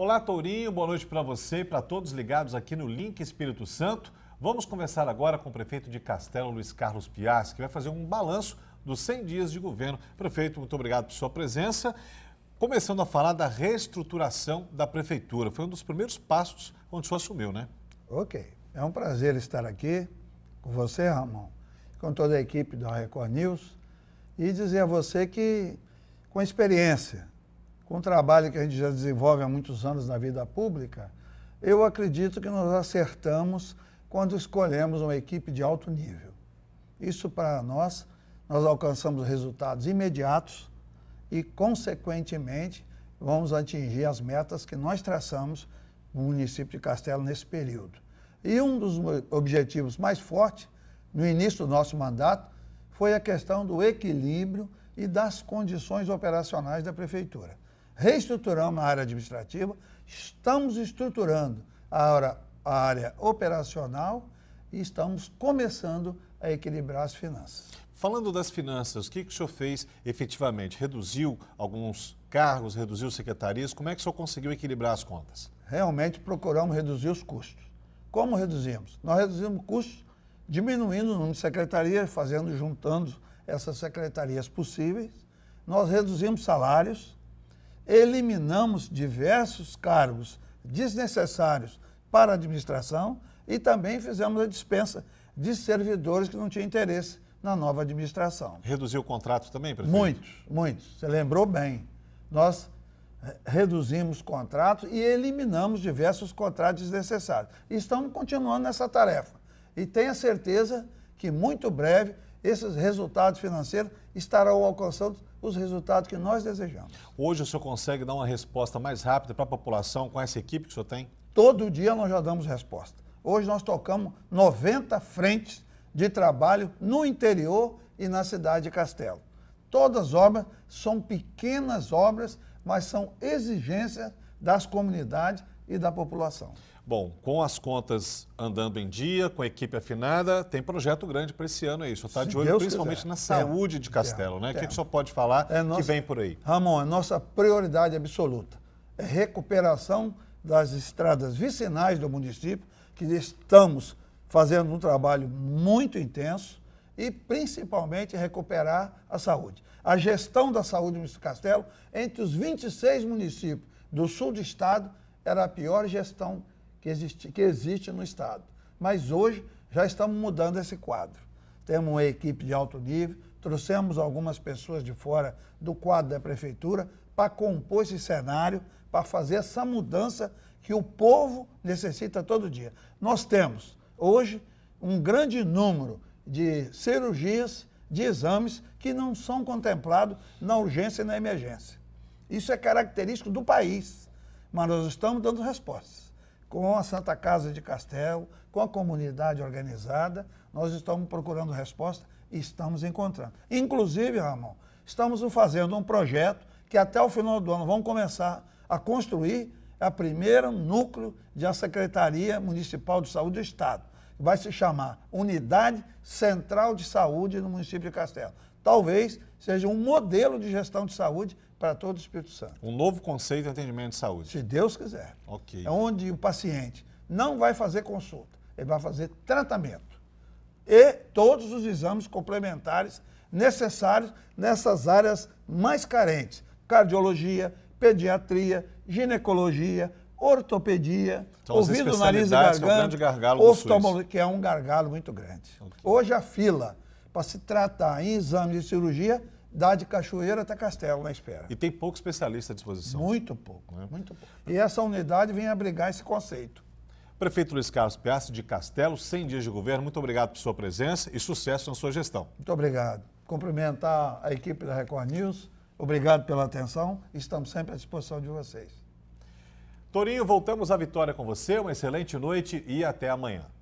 Olá, Tourinho, boa noite para você e para todos ligados aqui no Link Espírito Santo. Vamos conversar agora com o prefeito de Castelo, Luiz Carlos Pias, que vai fazer um balanço dos 100 dias de governo. Prefeito, muito obrigado por sua presença. Começando a falar da reestruturação da prefeitura. Foi um dos primeiros passos quando o senhor assumiu, né? Ok. É um prazer estar aqui com você, Ramon, com toda a equipe da Record News e dizer a você que, com experiência, com o trabalho que a gente já desenvolve há muitos anos na vida pública, eu acredito que nós acertamos quando escolhemos uma equipe de alto nível. Isso para nós, nós alcançamos resultados imediatos e, consequentemente, vamos atingir as metas que nós traçamos no município de Castelo nesse período. E um dos objetivos mais fortes no início do nosso mandato foi a questão do equilíbrio e das condições operacionais da prefeitura reestruturamos a área administrativa, estamos estruturando a área, a área operacional e estamos começando a equilibrar as finanças. Falando das finanças, o que, que o senhor fez efetivamente? Reduziu alguns cargos, reduziu secretarias? Como é que o senhor conseguiu equilibrar as contas? Realmente procuramos reduzir os custos. Como reduzimos? Nós reduzimos custos diminuindo o número de secretarias, fazendo, juntando essas secretarias possíveis. Nós reduzimos salários, eliminamos diversos cargos desnecessários para a administração e também fizemos a dispensa de servidores que não tinham interesse na nova administração. Reduziu o contrato também, presidente? Muitos, muitos. Você lembrou bem. Nós eh, reduzimos contratos e eliminamos diversos contratos desnecessários. estamos continuando nessa tarefa. E tenha certeza que muito breve esses resultados financeiros estarão alcançando os resultados que nós desejamos. Hoje o senhor consegue dar uma resposta mais rápida para a população com essa equipe que o senhor tem? Todo dia nós já damos resposta. Hoje nós tocamos 90 frentes de trabalho no interior e na cidade de Castelo. Todas as obras são pequenas obras, mas são exigências das comunidades e da população. Bom, com as contas andando em dia, com a equipe afinada, tem projeto grande para esse ano aí. O senhor está de olho Deus principalmente quiser. na saúde é, de Castelo, né? O que, o senhor pode falar é nossa, que vem por aí? Ramon, é nossa prioridade absoluta. É recuperação das estradas vicinais do município, que estamos fazendo um trabalho muito intenso e principalmente recuperar a saúde. A gestão da saúde do Castelo, entre os 26 municípios do sul do estado, era a pior gestão que existe, que existe no Estado. Mas hoje já estamos mudando esse quadro. Temos uma equipe de alto nível, trouxemos algumas pessoas de fora do quadro da prefeitura para compor esse cenário, para fazer essa mudança que o povo necessita todo dia. Nós temos hoje um grande número de cirurgias, de exames que não são contemplados na urgência e na emergência. Isso é característico do país mas nós estamos dando respostas. Com a Santa Casa de Castelo, com a comunidade organizada, nós estamos procurando resposta e estamos encontrando. Inclusive, Ramon, estamos fazendo um projeto que até o final do ano vamos começar a construir a primeira núcleo de Secretaria Municipal de Saúde do Estado. Vai se chamar Unidade Central de Saúde no município de Castelo talvez seja um modelo de gestão de saúde para todo o Espírito Santo. Um novo conceito de atendimento de saúde. Se Deus quiser. Ok. É onde o paciente não vai fazer consulta, ele vai fazer tratamento. E todos os exames complementares necessários nessas áreas mais carentes: cardiologia, pediatria, ginecologia, ortopedia, então, ouvido, nariz e é garganta, que é um gargalo muito grande. Okay. Hoje a fila para se tratar em exame de cirurgia, dá de Cachoeira até Castelo na espera. E tem pouco especialista à disposição. Muito pouco, né? muito pouco. E essa unidade vem abrigar esse conceito. Prefeito Luiz Carlos Piastri de Castelo, 100 dias de governo, muito obrigado por sua presença e sucesso na sua gestão. Muito obrigado. Cumprimentar a equipe da Record News, obrigado pela atenção, estamos sempre à disposição de vocês. Torinho, voltamos à vitória com você, uma excelente noite e até amanhã.